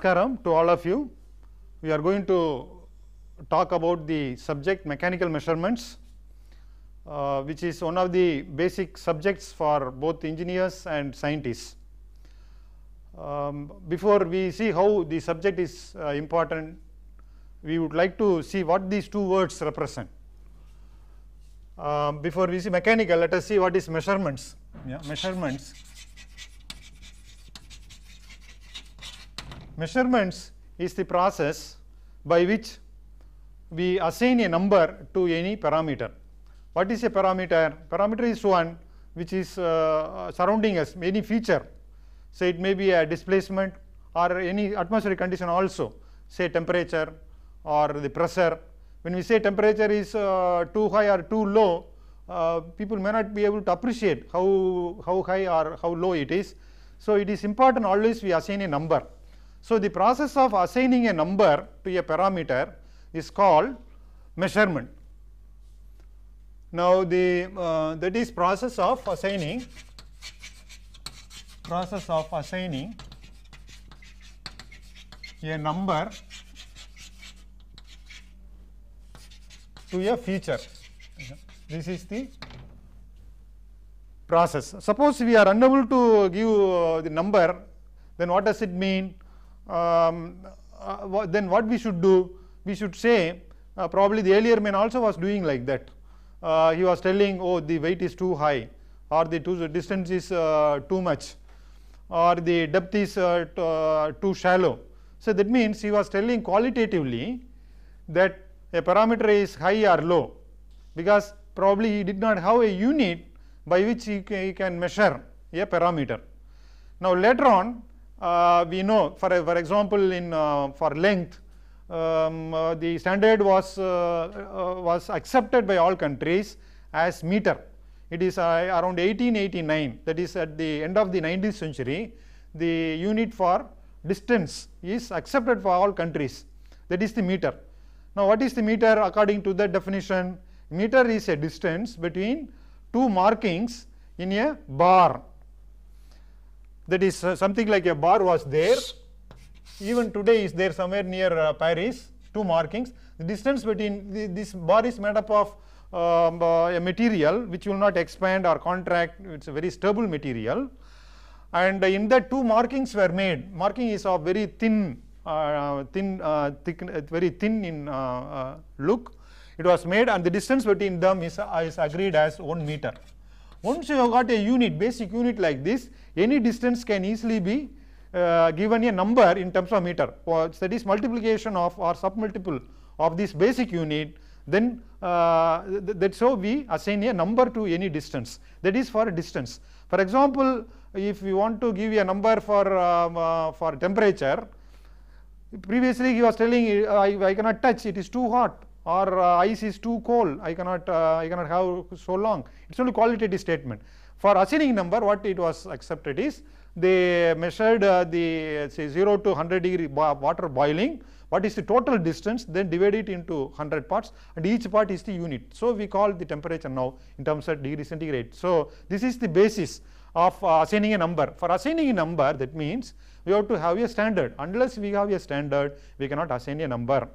Namaskaram to all of you. We are going to talk about the subject mechanical measurements, uh, which is one of the basic subjects for both engineers and scientists. Um, before we see how the subject is uh, important, we would like to see what these two words represent. Um, before we see mechanical, let us see what is measurements. Yeah, measurements. measurements is the process by which we assign a number to any parameter. What is a parameter? Parameter is one which is uh, surrounding us, any feature. So, it may be a displacement or any atmospheric condition also, say temperature or the pressure. When we say temperature is uh, too high or too low, uh, people may not be able to appreciate how, how high or how low it is. So, it is important always we assign a number. So, the process of assigning a number to a parameter is called measurement. Now, the uh, that is process of assigning process of assigning a number to a feature. This is the process. Suppose we are unable to give uh, the number, then what does it mean? um, uh, then what we should do? We should say uh, probably the earlier man also was doing like that. Uh, he was telling oh the weight is too high or the too, distance is uh, too much or the depth is uh, uh, too shallow. So, that means he was telling qualitatively that a parameter is high or low because probably he did not have a unit by which he, he can measure a parameter. Now, later on uh, we know for, for example, in uh, for length um, uh, the standard was, was accepted by all countries as meter. It is around 1889 that is at the end of the 19th century the unit for distance is accepted for all countries that is the meter. Now, what is the meter according to the definition? Meter is a distance between two markings in a bar that is uh, something like a bar was there. Even today is there somewhere near uh, Paris, two markings. The distance between the, this bar is made up of um, uh, a material which will not expand or contract. It is a very stable material. And in that two markings were made. Marking is of very thin, uh, thin, uh, thick, very thin in look it was made and the distance between them is, uh, is agreed as 1 meter. Once you have got a unit, basic unit like this, any distance can easily be uh, given a number in terms of meter or that is multiplication of or submultiple of this basic unit then uh, th that so we assign a number to any distance that is for distance. For example, if we want to give a number for, um, uh, for temperature previously he was telling uh, I, I cannot touch it is too hot or uh, ice is too cold I cannot uh, I cannot have so long it is only qualitative statement. For ascending number, what it was accepted is they measured uh, the uh, say 0 to 100 degree water boiling. What is the total distance? Then divide it into 100 parts, and each part is the unit. So we call the temperature now in terms of degree centigrade. So this is the basis of uh, assigning a number. For assigning a number, that means we have to have a standard. Unless we have a standard, we cannot assign a number.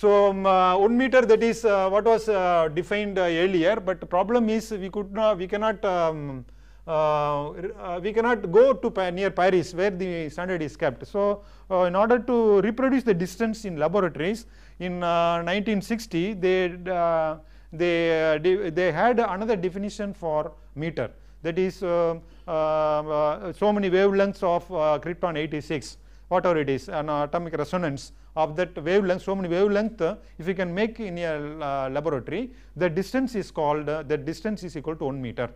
So, um, uh, 1 meter that is uh, what was uh, defined uh, earlier, but the problem is we could not, we cannot, um, uh, uh, we cannot go to near Paris where the standard is kept. So, in order to reproduce the distance in laboratories, in 1960 they, they, they had another definition for meter that is um, so many wavelengths of krypton 86 whatever it is an atomic resonance of that wavelength, so many wavelength, if you can make in a uh, laboratory, the distance is called, the distance is equal to 1 meter.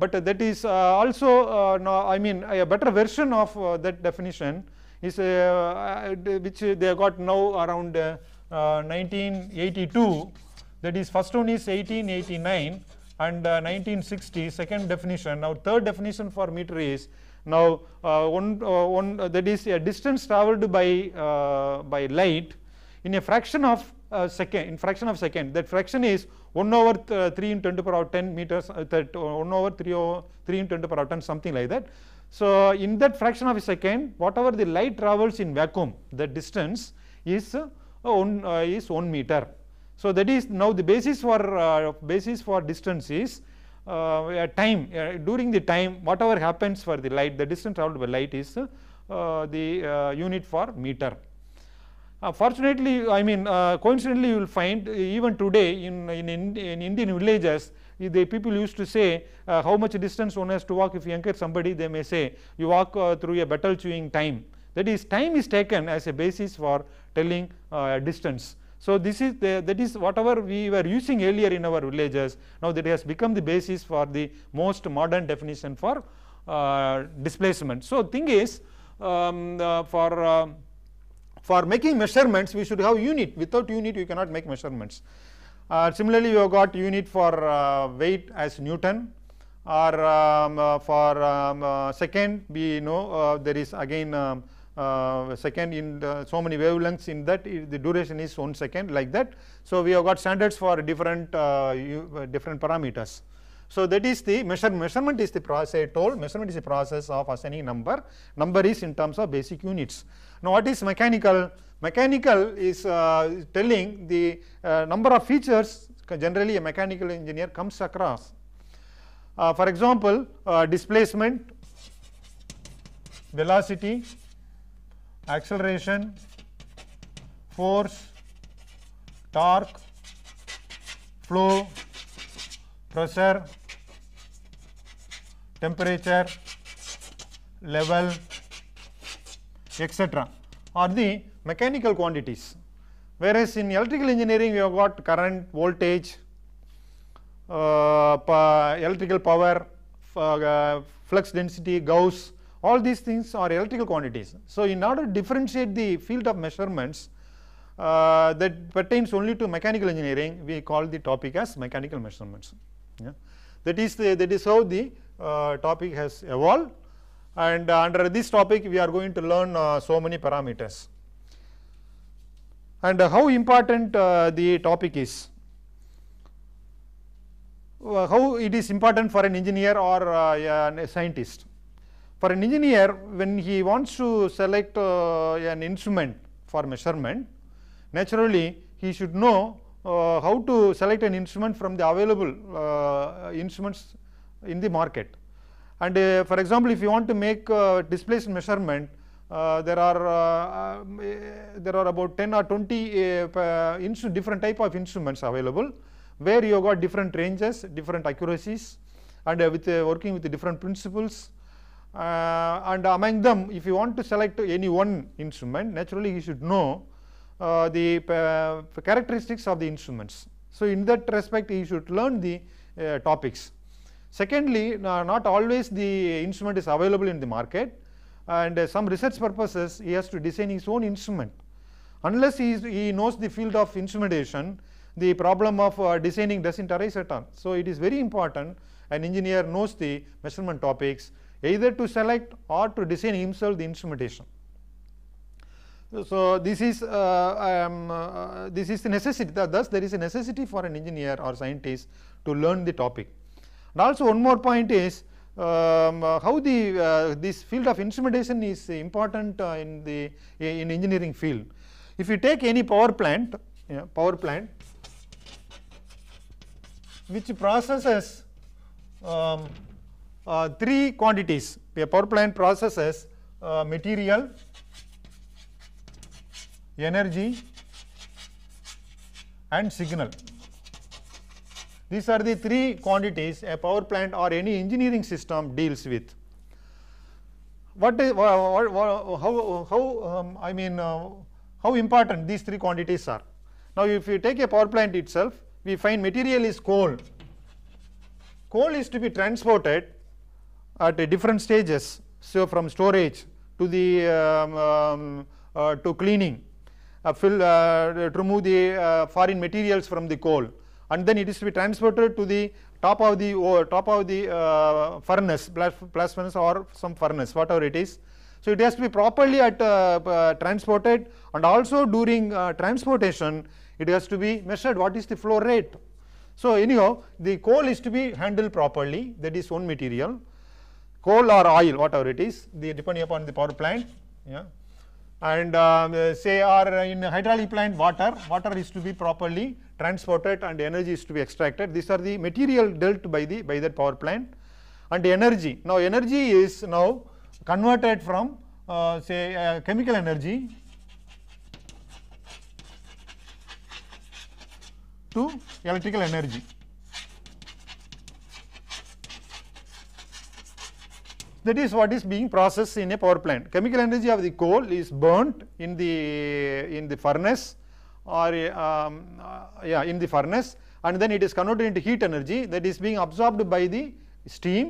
But that is uh, also, uh, no, I mean, a better version of that definition is uh, which they got now around uh, uh, 1982 that is first one is 1889 and 1960 second definition now third definition for meter is now, uh, one, uh, one, uh, that is a distance traveled by, by light in a fraction of a second, in fraction of second. That fraction is 1 over th 3 in 10 to the power 10 meters, uh, 1 over 3, over 3 in 10 to the power 10, something like that. So, in that fraction of a second, whatever the light travels in vacuum, the distance is, uh, one, uh, is 1 meter. So, that is now the basis for, basis for distance is uh, time uh, during the time whatever happens for the light the distance traveled by light is uh, the uh, unit for meter. Uh, fortunately, I mean uh, coincidentally you will find even today in, in, in Indian villages the people used to say how much distance one has to walk if you anchor somebody they may say you walk through a battle chewing time that is time is taken as a basis for telling distance so, this is the, that is whatever we were using earlier in our villages now that has become the basis for the most modern definition for uh, displacement. So, thing is um, uh, for uh, for making measurements we should have unit without unit you cannot make measurements. Uh, similarly, you have got unit for uh, weight as Newton or um, uh, for um, second we know there is again um, uh, second in the, so many wavelengths in that the duration is 1 second like that. So, we have got standards for different uh, uh different parameters. So, that is the measure measurement is the process I told measurement is the process of assigning number number is in terms of basic units. Now, what is mechanical mechanical is uh, telling the uh, number of features generally a mechanical engineer comes across. Uh, for example, displacement, velocity, acceleration, force, torque, flow, pressure, temperature, level, etc. are the mechanical quantities. Whereas in electrical engineering, we have got current, voltage, uh, electrical power, uh, flux density, Gauss, all these things are electrical quantities. So, in order to differentiate the field of measurements uh, that pertains only to mechanical engineering, we call the topic as mechanical measurements. Yeah. That is the, that is how the uh, topic has evolved and uh, under this topic we are going to learn uh, so many parameters. And how important uh, the topic is, uh, how it is important for an engineer or a scientist for an engineer when he wants to select uh, an instrument for measurement naturally he should know uh, how to select an instrument from the available uh, instruments in the market and uh, for example if you want to make uh, displacement measurement uh, there are uh, there are about 10 or 20 uh, different type of instruments available where you got different ranges different accuracies and uh, with uh, working with different principles Uh, and among them if you want to select any one instrument naturally you should know uh, the uh, characteristics of the instruments. So, in that respect you should learn the uh, topics. Secondly, not always the instrument is available in the market and uh, some research purposes he has to design his own instrument. Unless he, is, he knows the field of instrumentation, the problem of uh, designing does not arise at all. So, it is very important an engineer knows the measurement topics, either to select or to design himself the instrumentation. So, this is uh, um, uh, this is the necessity thus there is a necessity for an engineer or scientist to learn the topic. And also one more point is um, uh, how the uh, this field of instrumentation is important uh, in the in engineering field. If you take any power plant power plant which processes um, uh, three quantities. A power plant processes uh, material, energy and signal. These are the three quantities a power plant or any engineering system deals with. What is, what, what, how, how um, I mean, uh, how important these three quantities are. Now, if you take a power plant itself, we find material is coal. Coal is to be transported at different stages. So, from storage to the um, um, uh, to cleaning, uh, fill, uh, remove the uh, foreign materials from the coal and then it is to be transported to the top of the oh, top of the uh, furnace, blast, furnace or some furnace whatever it is. So, it has to be properly at, uh, transported and also during transportation it has to be measured what is the flow rate. So, anyhow the coal is to be handled properly that is one material coal or oil whatever it is they depending upon the power plant yeah and um, uh, say or in hydraulic plant water water is to be properly transported and energy is to be extracted these are the material dealt by the by that power plant and energy now energy is now converted from uh, say uh, chemical energy to electrical energy that is what is being processed in a power plant. Chemical energy of the coal is burnt in the in the furnace or um, uh, yeah in the furnace and then it is converted into heat energy that is being absorbed by the steam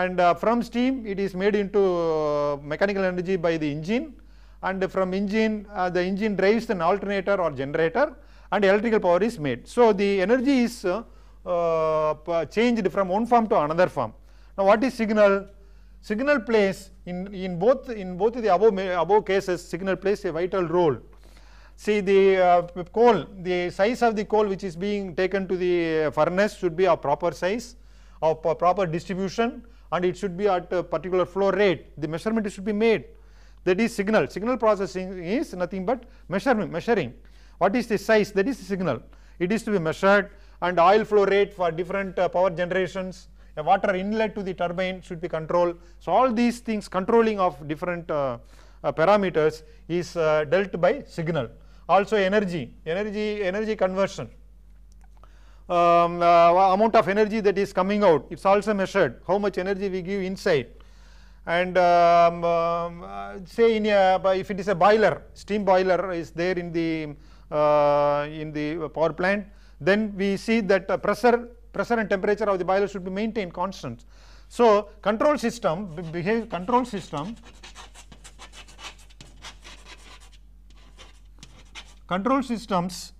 and uh, from steam it is made into uh, mechanical energy by the engine and from engine uh, the engine drives an alternator or generator and electrical power is made. So, the energy is uh, uh, changed from one form to another form. Now, what is signal? Signal plays in, in both in both the above above cases signal plays a vital role. See the uh, coal, the size of the coal which is being taken to the uh, furnace should be of proper size, of proper distribution and it should be at a particular flow rate. The measurement should be made that is signal. Signal processing is nothing but measurement, measuring. What is the size? That is the signal. It is to be measured and oil flow rate for different uh, power generations the water inlet to the turbine should be controlled. So, all these things controlling of different uh, uh, parameters is uh, dealt by signal. Also energy, energy, energy conversion, um, uh, amount of energy that is coming out, it is also measured, how much energy we give inside and um, um, uh, say in a, if it is a boiler, steam boiler is there in the, uh, in the power plant, then we see that pressure pressure and temperature of the boiler should be maintained constant. So, control system behave control system control systems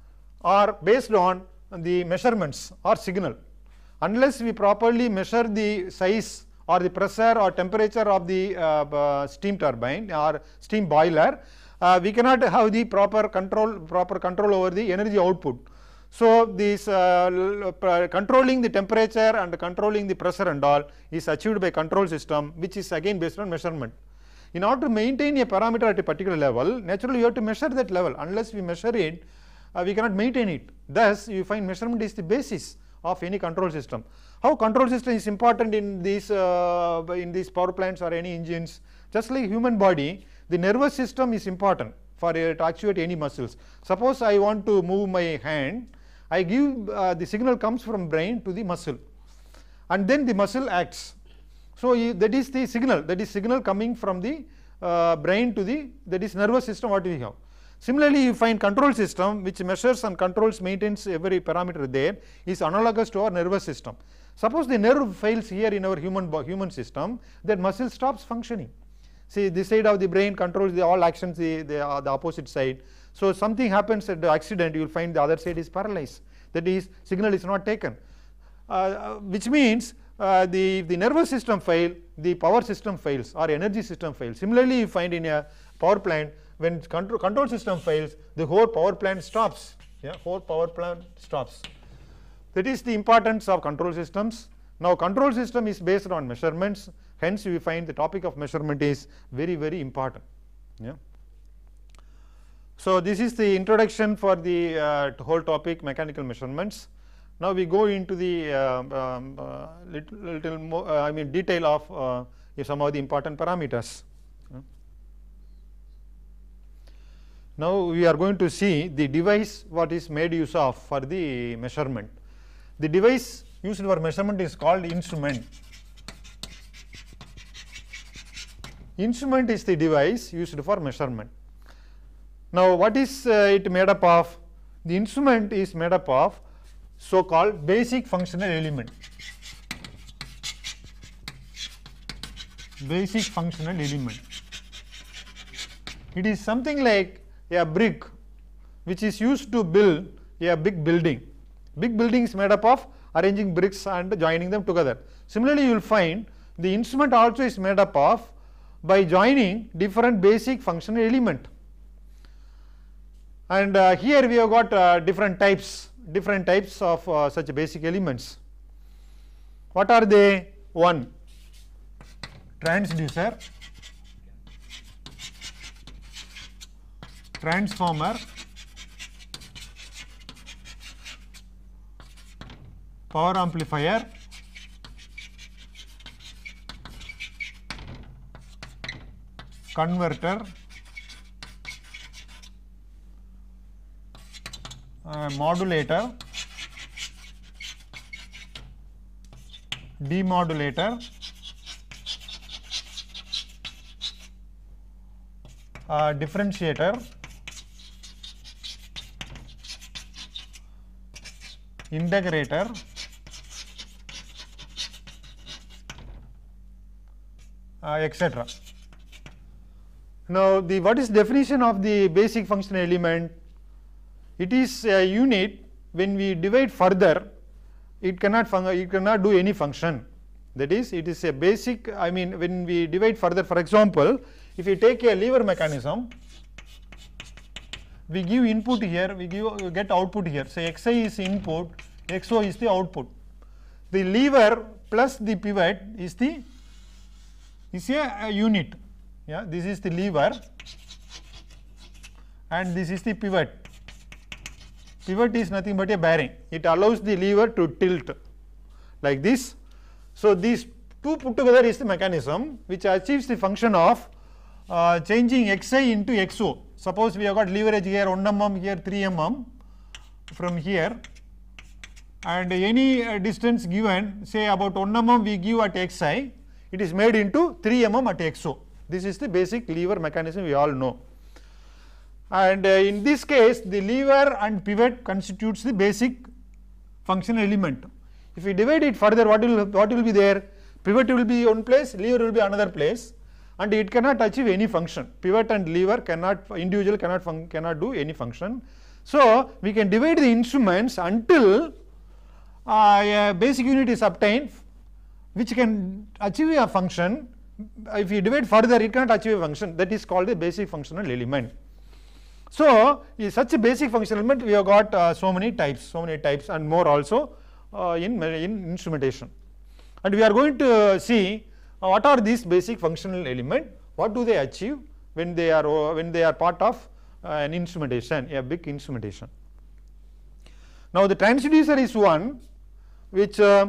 are based on the measurements or signal. Unless we properly measure the size or the pressure or temperature of the uh, uh, steam turbine or steam boiler, uh, we cannot have the proper control proper control over the energy output. So, this uh, uh controlling the temperature and controlling the pressure and all is achieved by control system which is again based on measurement. In order to maintain a parameter at a particular level, naturally you have to measure that level. Unless we measure it, uh, we cannot maintain it. Thus, you find measurement is the basis of any control system. How control system is important in these, uh, in these power plants or any engines, just like human body, the nervous system is important for uh, to actuate any muscles. Suppose I want to move my hand, I give uh, the signal comes from brain to the muscle and then the muscle acts. So, that is the signal that is signal coming from the uh, brain to the that is nervous system what we have. Similarly, you find control system which measures and controls maintains every parameter there is analogous to our nervous system. Suppose the nerve fails here in our human human system that muscle stops functioning. See this side of the brain controls the all actions the, the, uh, the opposite side so something happens at the accident, you will find the other side is paralyzed. That is, signal is not taken. Uh, uh which means uh, the, the nervous system fails. the power system fails or energy system fails. Similarly, you find in a power plant, when control, control system fails, the whole power plant stops. Yeah, whole power plant stops. That is the importance of control systems. Now, control system is based on measurements. Hence, we find the topic of measurement is very, very important. Yeah. So, this is the introduction for the uh, whole topic mechanical measurements. Now, we go into the um, um uh, little, little more uh, I mean detail of uh, some of the important parameters. Now, we are going to see the device what is made use of for the measurement. The device used for measurement is called instrument. Instrument is the device used for measurement. Now, what is uh, it made up of? The instrument is made up of so called basic functional element. Basic functional element. It is something like a brick which is used to build a big building. Big building is made up of arranging bricks and joining them together. Similarly, you will find the instrument also is made up of by joining different basic functional element. and uh, here we have got uh, different types different types of uh, such basic elements what are they one transducer transformer power amplifier converter Uh, modulator, demodulator, uh, differentiator, integrator, uh, etc. Now, the what is definition of the basic function element it is a unit when we divide further it cannot it cannot do any function that is it is a basic I mean when we divide further for example if you take a lever mechanism we give input here we give we get output here say xi is input xo is the output the lever plus the pivot is the is a, a unit yeah this is the lever and this is the pivot Pivot is nothing but a bearing. It allows the lever to tilt like this. So, these two put together is the mechanism which achieves the function of uh, changing xi into xo. Suppose we have got leverage here 1 mm, here 3 mm from here and any uh, distance given say about 1 mm we give at xi, it is made into 3 mm at xo. This is the basic lever mechanism we all know and uh, in this case the lever and pivot constitutes the basic functional element. If we divide it further what will what will be there pivot will be one place lever will be another place and it cannot achieve any function pivot and lever cannot individual cannot cannot do any function. So, we can divide the instruments until uh, a basic unit is obtained which can achieve a function if you divide further it cannot achieve a function that is called a basic functional element. So, such a basic functional element we have got uh, so many types, so many types and more also uh, in, in instrumentation. And we are going to see uh, what are these basic functional element, what do they achieve when they are, uh, when they are part of uh, an instrumentation, a big instrumentation. Now, the transducer is one which uh,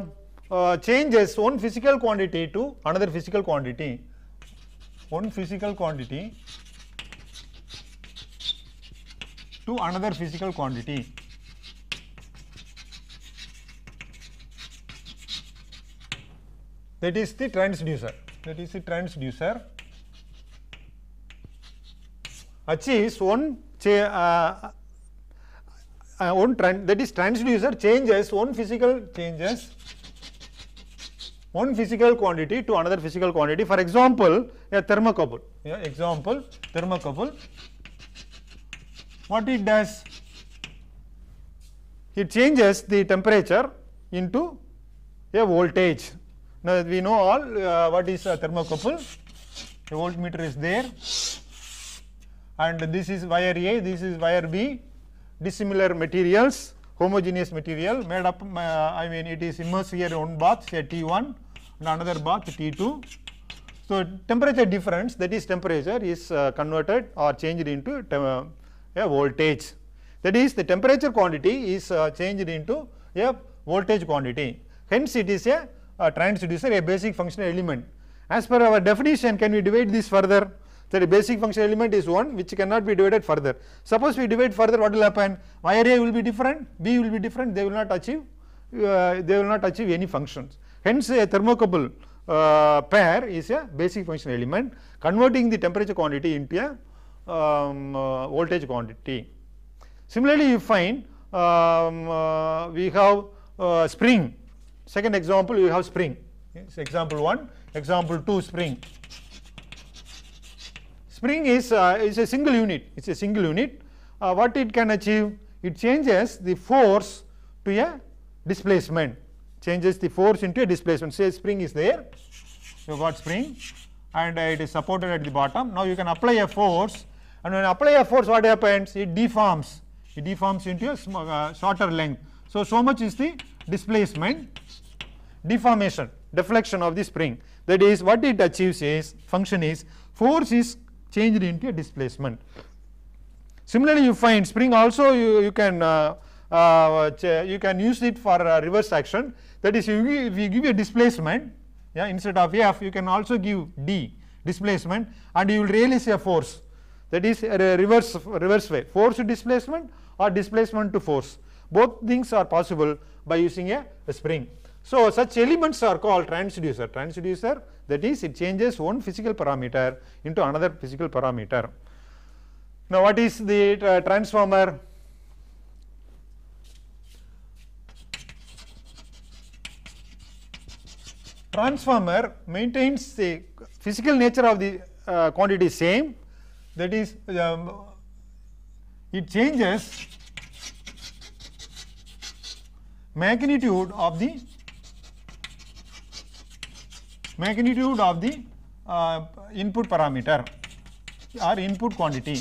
changes one physical quantity to another physical quantity, one physical quantity to another physical quantity. That is the transducer, that is the transducer achieves one uh, uh, one trend that is transducer changes one physical changes one physical quantity to another physical quantity for example a thermocouple yeah example thermocouple what it does? It changes the temperature into a voltage. Now, we know all uh, what is a thermocouple, The voltmeter is there and this is wire A, this is wire B, dissimilar materials, homogeneous material made up, uh, I mean it is immersed here in one bath say T1 and another bath T2. So, temperature difference that is temperature is uh, converted or changed into uh, a voltage. That is the temperature quantity is uh, changed into a voltage quantity. Hence, it is a, a transducer, a basic functional element. As per our definition, can we divide this further? that a basic functional element is one which cannot be divided further. Suppose we divide further what will happen y array will be different, b will be different they will not achieve uh, they will not achieve any functions. Hence a thermocouple uh, pair is a basic functional element converting the temperature quantity into a um, uh, voltage quantity. Similarly, you find um, uh, we have uh, spring, second example you have spring, yes, example 1, example 2 spring. Spring is, uh, is a single unit, it is a single unit, uh, what it can achieve? It changes the force to a displacement, changes the force into a displacement, say spring is there, you got spring and uh, it is supported at the bottom. Now you can apply a force and when apply a force, what happens? It deforms. It deforms into a uh, shorter length. So, so much is the displacement, deformation, deflection of the spring. That is what it achieves is, function is, force is changed into a displacement. Similarly, you find spring also you, you can uh, uh, you can use it for uh, reverse action. That is, if you give a displacement, yeah, instead of F, you can also give D displacement, and you will release a force that is a uh, reverse, reverse way force to displacement or displacement to force both things are possible by using a, a spring. So, such elements are called transducer. Transducer that is it changes one physical parameter into another physical parameter. Now, what is the uh, transformer? Transformer maintains the physical nature of the uh, quantity same that is um, it changes magnitude of the magnitude of the uh, input parameter or input quantity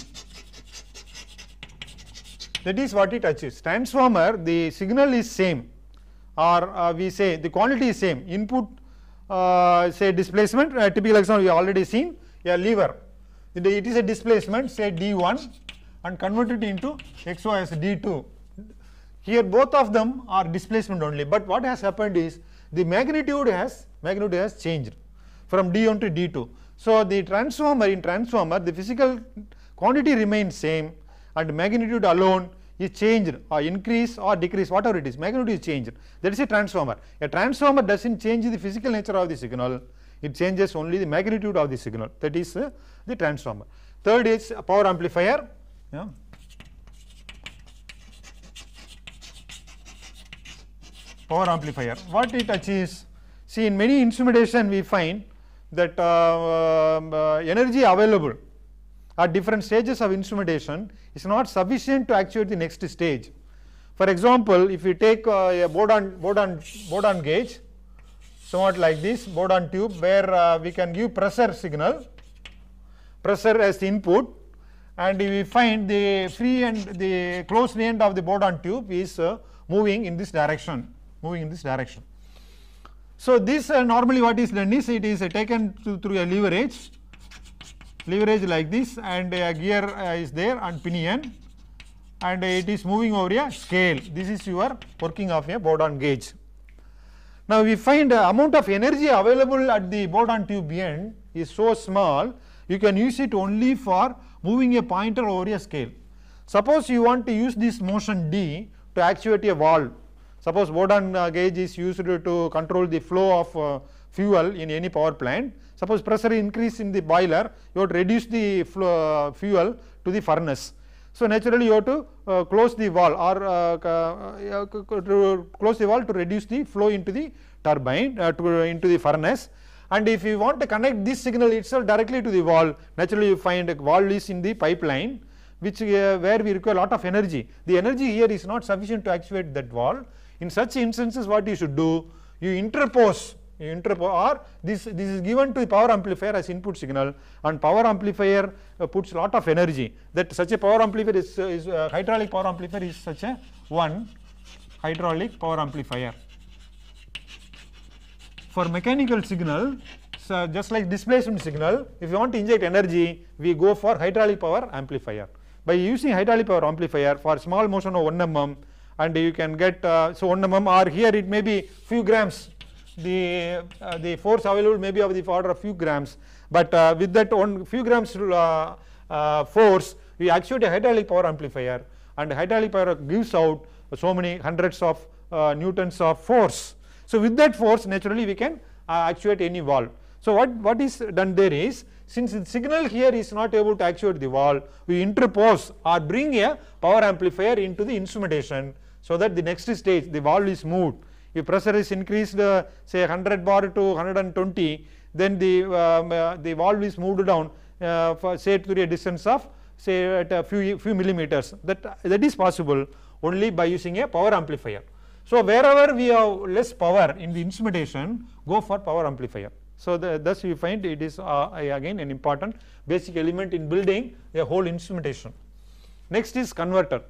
that is what it achieves transformer the signal is same or uh, we say the quantity is same input uh, say displacement uh, typical example we already seen a lever it is a displacement say d1 and convert it into xy as d2. Here both of them are displacement only, but what has happened is the magnitude has magnitude has changed from d1 to d2. So, the transformer in transformer the physical quantity remains same and magnitude alone is changed or increase or decrease whatever it is magnitude is changed that is a transformer. A transformer does not change the physical nature of the signal, it changes only the magnitude of the signal that is uh, the transformer. Third is a power amplifier. Yeah. Power amplifier. What it achieves? See in many instrumentation we find that uh, um, uh, energy available at different stages of instrumentation is not sufficient to actuate the next stage. For example, if we take uh, a Bodon, Bodon, Bodon gauge, somewhat like this boron tube where uh, we can give pressure signal, pressure as the input and we find the free end, the closed end of the boron tube is uh, moving in this direction, moving in this direction. So, this uh, normally what is done is it is uh, taken to, through a leverage, leverage like this and a gear uh, is there and pinion and it is moving over a scale. This is your working of a boron gauge. Now, we find the uh, amount of energy available at the bolt tube end is so small, you can use it only for moving a pointer over a scale. Suppose you want to use this motion D to actuate a valve. Suppose bolt uh, gauge is used to control the flow of uh, fuel in any power plant. Suppose pressure increase in the boiler, you would reduce the flow, fuel to the furnace. So, naturally you have to uh, close the valve or uh, uh close the valve to reduce the flow into the turbine uh, to, into the furnace and if you want to connect this signal itself directly to the valve naturally you find a valve is in the pipeline which uh, where we require a lot of energy. The energy here is not sufficient to actuate that valve. In such instances what you should do you interpose interpose or this, this is given to the power amplifier as input signal and power amplifier uh, puts lot of energy that such a power amplifier is, uh, is uh, hydraulic power amplifier is such a one hydraulic power amplifier. For mechanical signal so just like displacement signal if you want to inject energy we go for hydraulic power amplifier. By using hydraulic power amplifier for small motion of 1 mm and you can get uh, so 1 mm or here it may be few grams the, uh, the force available may be of the order of few grams, but uh, with that one few grams uh, uh, force, we actuate a hydraulic power amplifier and hydraulic power gives out so many hundreds of uh, newtons of force. So, with that force naturally we can actuate any valve. So, what, what is done there is since the signal here is not able to actuate the wall, we interpose or bring a power amplifier into the instrumentation so that the next stage the valve is moved if pressure is increased uh, say 100 bar to 120 then the, um, uh, the valve is moved down uh, for say to a distance of say at a few, few millimeters that, that is possible only by using a power amplifier. So, wherever we have less power in the instrumentation go for power amplifier. So, the, thus we find it is uh, again an important basic element in building a whole instrumentation. Next is converter.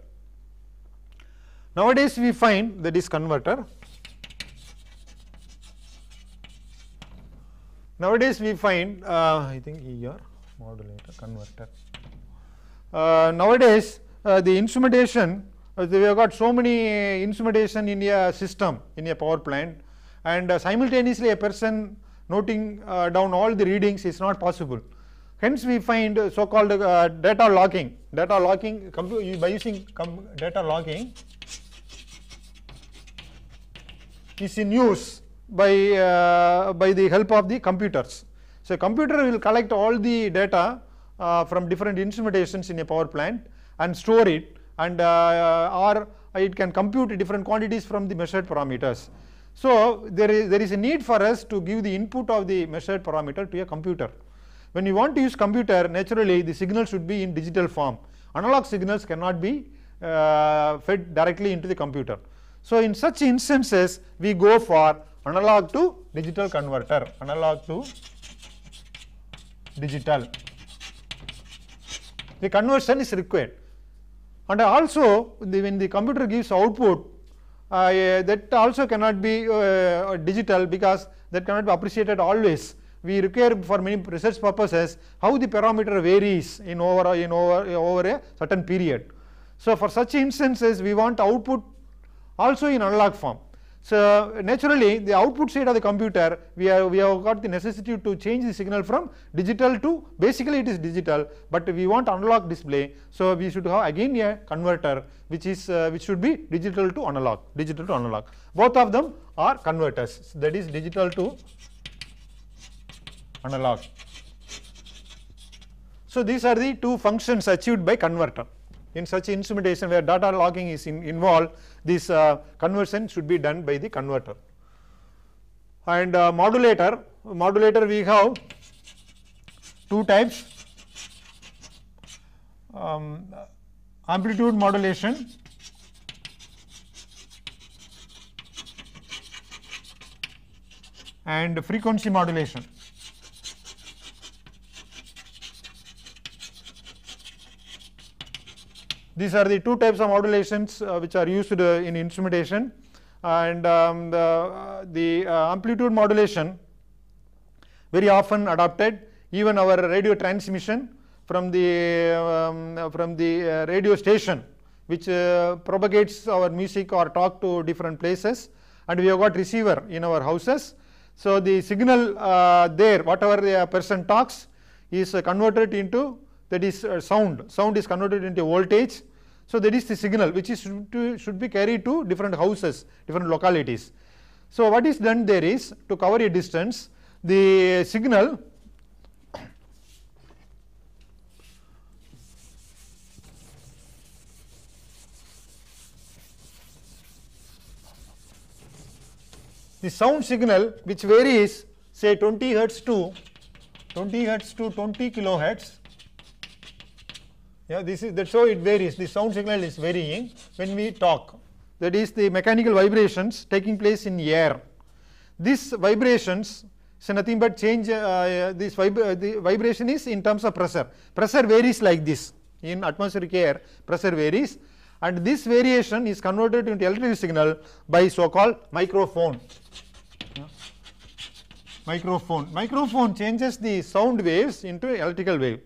Nowadays we find that is converter Nowadays, we find uh, I think ER modulator converter. Uh, nowadays, uh, the instrumentation uh, we have got so many instrumentation in a system in a power plant and uh, simultaneously a person noting uh, down all the readings is not possible. Hence, we find so called data locking, data locking by using data logging is in use by, uh, by the help of the computers. So, computer will collect all the data uh, from different instrumentations in a power plant and store it and uh, uh, or it can compute different quantities from the measured parameters. So, there is, there is a need for us to give the input of the measured parameter to a computer. When you want to use computer naturally the signal should be in digital form. Analog signals cannot be uh, fed directly into the computer. So, in such instances we go for analog to digital converter, analog to digital. The conversion is required and also the, when the computer gives output uh, that also cannot be uh, uh, digital because that cannot be appreciated always. We require for many research purposes how the parameter varies in over in over over a certain period. So, for such instances we want output also in analog form so, naturally the output side of the computer we have, we have got the necessity to change the signal from digital to basically it is digital, but we want analog display. So, we should have again a converter which is uh, which should be digital to analog digital to analog both of them are converters that is digital to analog. So, these are the two functions achieved by converter in such instrumentation where data logging is in involved, this uh, conversion should be done by the converter. And uh, modulator, modulator we have two types, um, amplitude modulation and frequency modulation. These are the two types of modulations uh, which are used uh, in instrumentation and um, the, uh, the uh, amplitude modulation very often adopted even our radio transmission from the, um, from the radio station which propagates our music or talk to different places and we have got receiver in our houses. So, the signal there whatever the person talks is converted into that is sound, sound is converted into voltage so, there is the signal which is should, to, should be carried to different houses, different localities. So, what is done there is to cover a distance, the signal the sound signal which varies say 20 hertz to 20 hertz to 20 kilohertz yeah, this is that's how it varies. The sound signal is varying when we talk. That is the mechanical vibrations taking place in air. These vibrations so nothing but change uh, uh this vib uh, the vibration is in terms of pressure. Pressure varies like this in atmospheric air pressure varies and this variation is converted into electrical signal by so called microphone. Microphone. Microphone changes the sound waves into electrical wave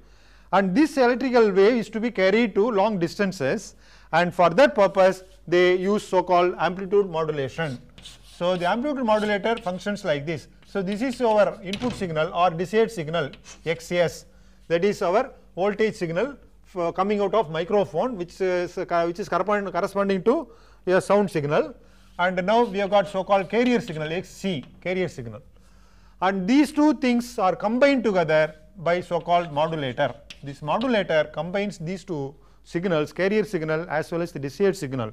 and this electrical wave is to be carried to long distances and for that purpose they use so called amplitude modulation. So, the amplitude modulator functions like this. So, this is our input signal or desired signal XS that is our voltage signal coming out of microphone which is, uh, which is corresponding to a sound signal and now we have got so called carrier signal XC carrier signal and these two things are combined together by so called modulator this modulator combines these two signals carrier signal as well as the desired signal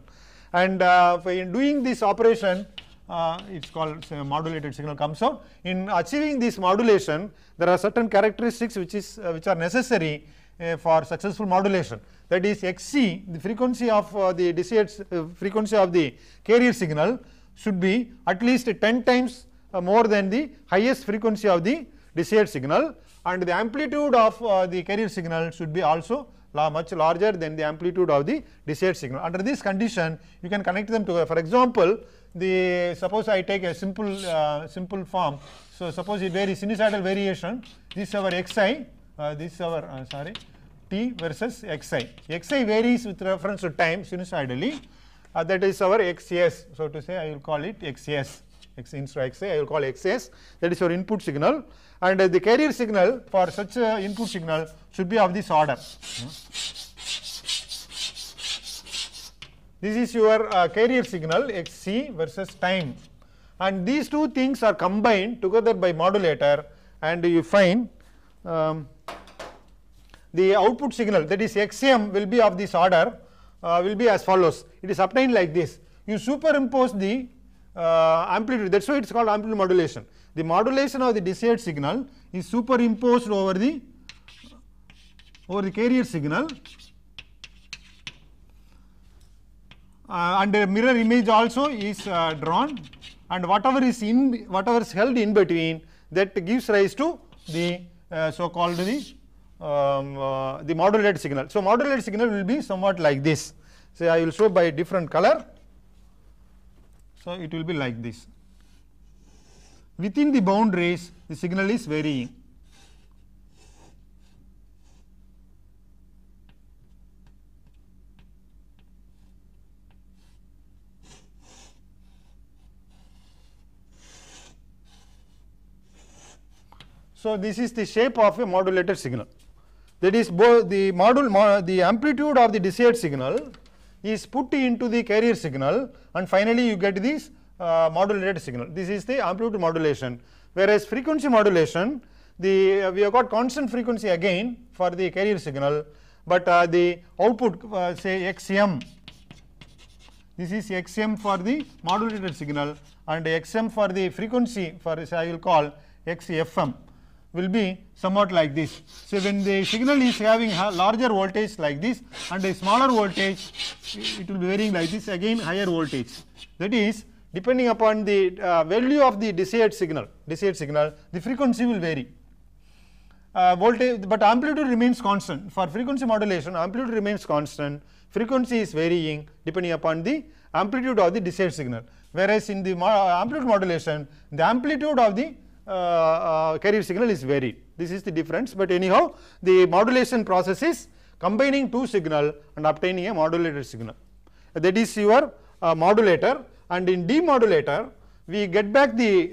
and uh, in doing this operation uh, it is called say, modulated signal comes out. In achieving this modulation there are certain characteristics which is uh, which are necessary uh, for successful modulation that is xc the frequency of uh, the desired uh, frequency of the carrier signal should be at least 10 times more than the highest frequency of the desired signal and the amplitude of uh, the carrier signal should be also much larger than the amplitude of the desired signal. Under this condition, you can connect them together. For example, the suppose I take a simple uh, simple form. So suppose it varies sinusoidal variation. This is our xi. Uh, this is our uh, sorry t versus xi. xi varies with reference to time sinusoidally. Uh, that is our xs. So to say, I will call it xs x in to I will call xs that is your input signal and uh, the carrier signal for such input signal should be of this order. This is your uh, carrier signal xc versus time and these two things are combined together by modulator and you find um, the output signal that is xm will be of this order uh, will be as follows. It is obtained like this. You superimpose the uh, amplitude that is why it is called amplitude modulation. The modulation of the desired signal is superimposed over the over the carrier signal uh, and a mirror image also is uh, drawn and whatever is in whatever is held in between that gives rise to the uh, so called the um, uh, the modulated signal. So, modulated signal will be somewhat like this. So, I will show by different color. So, it will be like this. Within the boundaries, the signal is varying. So, this is the shape of a modulated signal that is both the module the amplitude of the desired signal is put into the carrier signal and finally you get this uh, modulated signal. This is the amplitude modulation. Whereas frequency modulation, the uh, we have got constant frequency again for the carrier signal, but uh, the output uh, say xm. This is xm for the modulated signal and xm for the frequency for this I will call xfm will be somewhat like this. So, when the signal is having larger voltage like this and a smaller voltage, it will be varying like this again higher voltage. That is depending upon the uh, value of the desired signal, desired signal, the frequency will vary. Uh, voltage, but amplitude remains constant. For frequency modulation, amplitude remains constant, frequency is varying depending upon the amplitude of the desired signal. Whereas, in the uh, amplitude modulation, the amplitude of the uh, uh, carrier signal is varied. This is the difference, but anyhow the modulation process is combining two signal and obtaining a modulated signal. That is your uh, modulator and in demodulator we get back the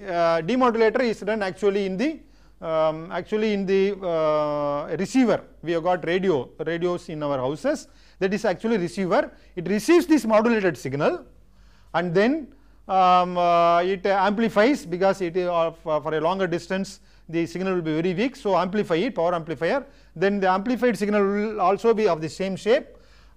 demodulator is done actually in the um, actually in the uh, receiver we have got radio radios in our houses that is actually receiver it receives this modulated signal and then um, uh, it amplifies because it is uh, of, uh, for a longer distance the signal will be very weak. So, amplify it power amplifier then the amplified signal will also be of the same shape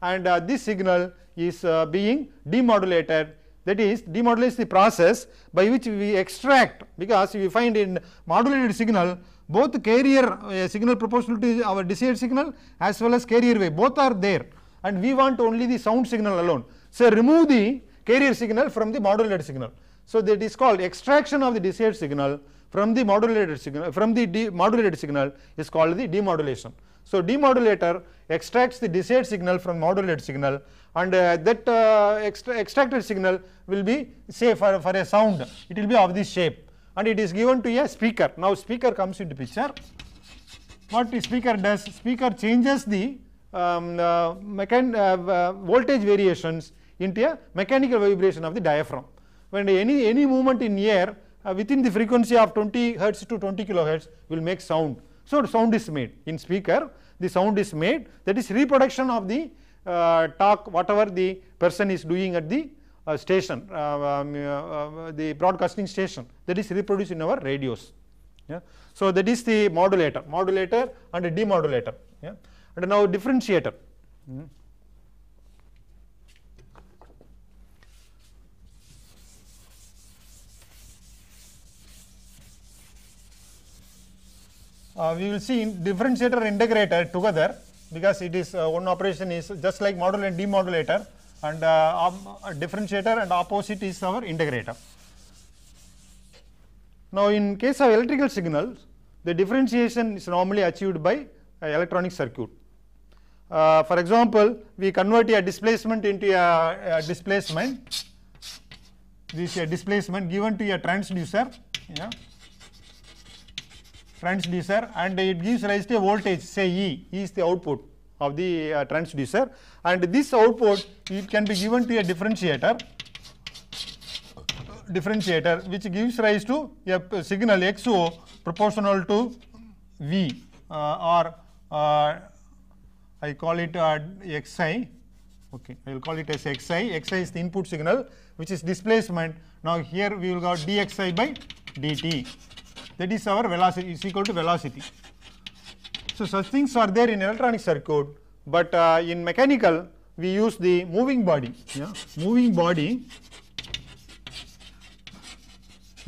and uh, this signal is uh, being demodulated that is demodulate the process by which we extract because we find in modulated signal both carrier uh, signal proportional to our desired signal as well as carrier wave both are there and we want only the sound signal alone. So, remove the carrier signal from the modulated signal. So, that is called extraction of the desired signal from the modulated signal from the modulated signal is called the demodulation. So, demodulator extracts the desired signal from modulated signal and uh, that uh, extra extracted signal will be say for, for a sound it will be of this shape and it is given to a speaker. Now, speaker comes into picture what the speaker does speaker changes the um, uh, uh, uh voltage variations into a mechanical vibration of the diaphragm. When any, any movement in air uh, within the frequency of 20 hertz to 20 kilohertz will make sound. So, sound is made in speaker the sound is made that is reproduction of the uh, talk whatever the person is doing at the uh, station uh, um, uh, uh, the broadcasting station that is reproduced in our radios. Yeah. So, that is the modulator, modulator and demodulator yeah. and now differentiator. Mm -hmm. uh, we will see differentiator integrator together because it is uh, one operation is just like modulator and demodulator and uh, uh, differentiator and opposite is our integrator. Now, in case of electrical signals, the differentiation is normally achieved by electronic circuit. Uh, for example, we convert a displacement into a, a, displacement, this is a displacement given to a transducer. Yeah transducer and it gives rise to a voltage say E, e is the output of the uh, transducer and this output it can be given to a differentiator differentiator which gives rise to a signal XO proportional to V uh, or uh, I call it uh, Xi okay I will call it as Xi, Xi is the input signal which is displacement now here we will got dxi by dt that is our velocity is equal to velocity. So such things are there in electronic circuit but uh, in mechanical we use the moving body yeah moving body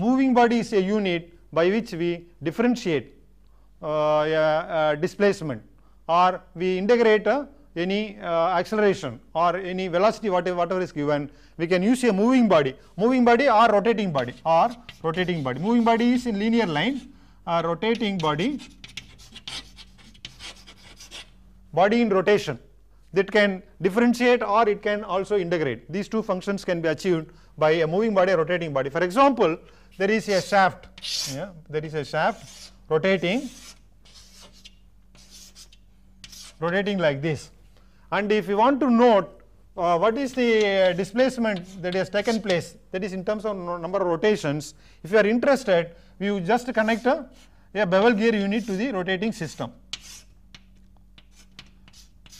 moving body is a unit by which we differentiate uh, uh, displacement or we integrate a any uh, acceleration or any velocity whatever, whatever is given, we can use a moving body, moving body or rotating body or rotating body. Moving body is in linear line, uh, rotating body, body in rotation that can differentiate or it can also integrate. These two functions can be achieved by a moving body or rotating body. For example, there is a shaft, yeah, there is a shaft rotating rotating like this and if you want to note uh, what is the uh, displacement that has taken place, that is in terms of no number of rotations, if you are interested, you just connect a, uh, a bevel gear unit to the rotating system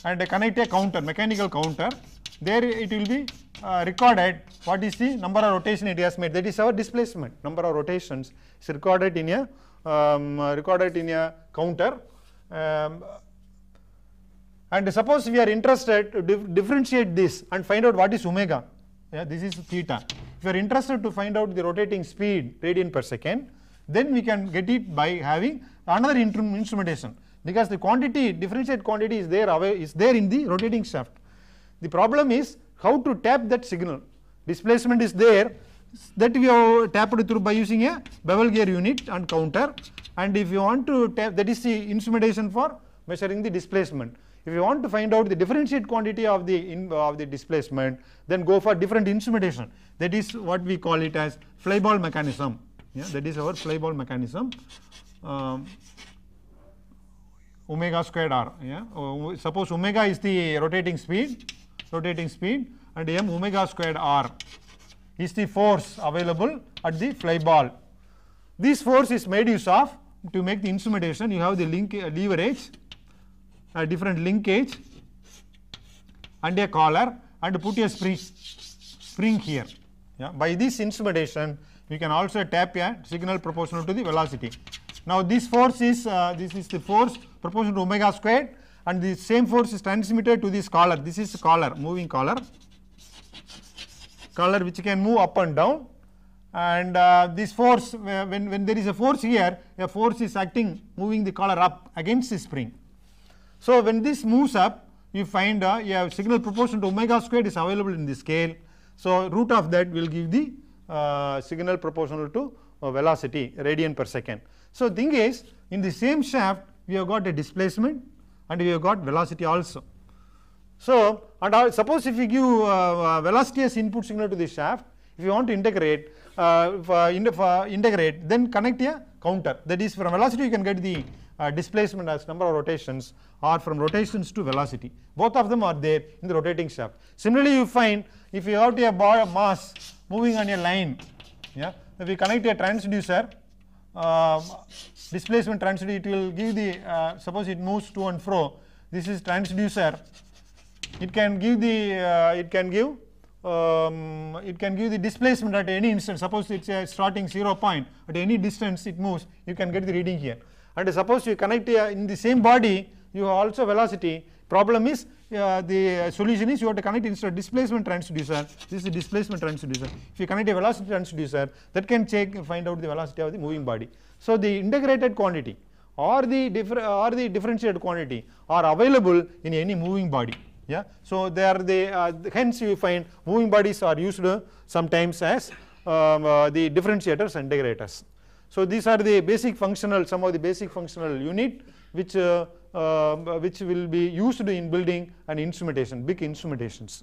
and connect a counter, mechanical counter. There it will be uh, recorded what is the number of rotation it has made, that is our displacement, number of rotations is recorded in a, um, recorded in a counter. Um, and suppose we are interested to dif differentiate this and find out what is omega. Yeah, this is theta. If you are interested to find out the rotating speed radian per second, then we can get it by having another instrumentation because the quantity, differentiate quantity is there away, is there in the rotating shaft. The problem is how to tap that signal. Displacement is there that we have tapped through by using a bevel gear unit and counter and if you want to tap that is the instrumentation for measuring the displacement. If you want to find out the differentiate quantity of the, in, of the displacement, then go for different instrumentation. That is what we call it as fly ball mechanism. Yeah, that is our fly ball mechanism. Um, omega squared r. Yeah? Uh, suppose omega is the rotating speed, rotating speed and m omega squared r is the force available at the fly ball. This force is made use of to make the instrumentation you have the link uh, leverage a different linkage and a collar and put a spring spring here. Yeah. By this instrumentation, we can also tap a signal proportional to the velocity. Now this force is uh, this is the force proportional to omega squared, and the same force is transmitted to this collar. This is collar, moving collar, collar which can move up and down. And uh, this force, when when there is a force here, a force is acting, moving the collar up against the spring. So, when this moves up, you find uh, you have signal proportion to omega squared is available in the scale. So, root of that will give the uh, signal proportional to uh, velocity radian per second. So, thing is in the same shaft we have got a displacement and we have got velocity also. So, and suppose if you give uh, uh, velocity as input signal to the shaft, if you want to integrate, uh, if, uh, integrate then connect a counter that is from velocity you can get the uh, displacement as number of rotations or from rotations to velocity. Both of them are there in the rotating shaft. Similarly, you find if you have a bar of mass moving on a line, yeah, if you connect a transducer, uh, displacement transducer, it will give the, uh, suppose it moves to and fro, this is transducer, it can give the, uh, it can give um, it can give the displacement at any instant. Suppose it's a starting zero point, at any distance it moves, you can get the reading here and suppose you connect in the same body you have also velocity problem is uh, the solution is you have to connect instead of displacement transducer this is displacement transducer if you connect a velocity transducer that can check find out the velocity of the moving body so the integrated quantity or the or the differentiated quantity are available in any moving body yeah so they are the uh, hence you find moving bodies are used sometimes as um, uh, the differentiators and integrators so these are the basic functional, some of the basic functional unit which, uh, uh, which will be used in building and instrumentation, big instrumentations.